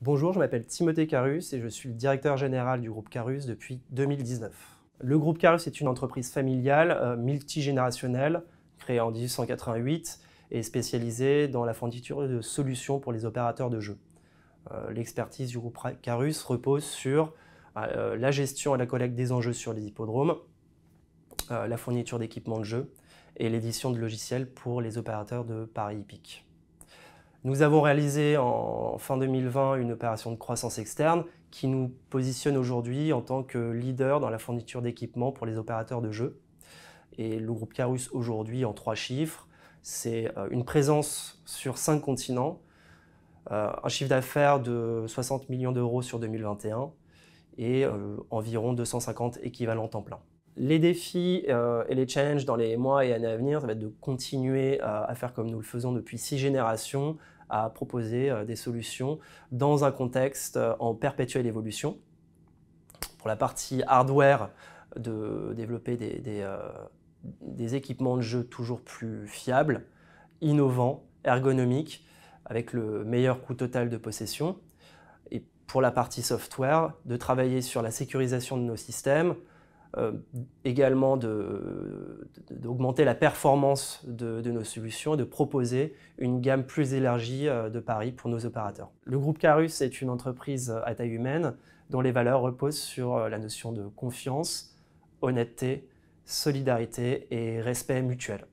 Bonjour, je m'appelle Timothée Carus et je suis le directeur général du groupe Carus depuis 2019. Le groupe Carus est une entreprise familiale euh, multigénérationnelle créée en 1888 et spécialisée dans la fourniture de solutions pour les opérateurs de jeux. Euh, l'expertise du groupe Carus repose sur euh, la gestion et la collecte des enjeux sur les hippodromes, la fourniture d'équipements de jeu et l'édition de logiciels pour les opérateurs de paris hippiques. Nous avons réalisé en fin 2020 une opération de croissance externe qui nous positionne aujourd'hui en tant que leader dans la fourniture d'équipements pour les opérateurs de jeux. Et le groupe Carus aujourd'hui en trois chiffres, c'est euh, une présence sur cinq continents, euh, un chiffre d'affaires de 60 millions d'euros sur 2021 et euh, environ 250 équivalents temps plein. Les défis euh, et les challenges dans les mois et années à venir, ça va être de continuer euh, à, faire comme nous le faisons depuis six générations, à proposer euh, des solutions dans un contexte en perpétuelle évolution. Pour la partie hardware, de développer des équipements de jeu toujours plus fiables, innovants, ergonomiques, avec le meilleur coût total de possession. Et pour la partie software, de travailler sur la sécurisation de nos systèmes, euh, également d'augmenter la performance de, de, nos solutions et de proposer une gamme plus élargie euh, de paris pour nos opérateurs. Le groupe Carus est une entreprise euh, à taille humaine dont les valeurs reposent sur la notion de confiance, honnêteté, solidarité et respect mutuel.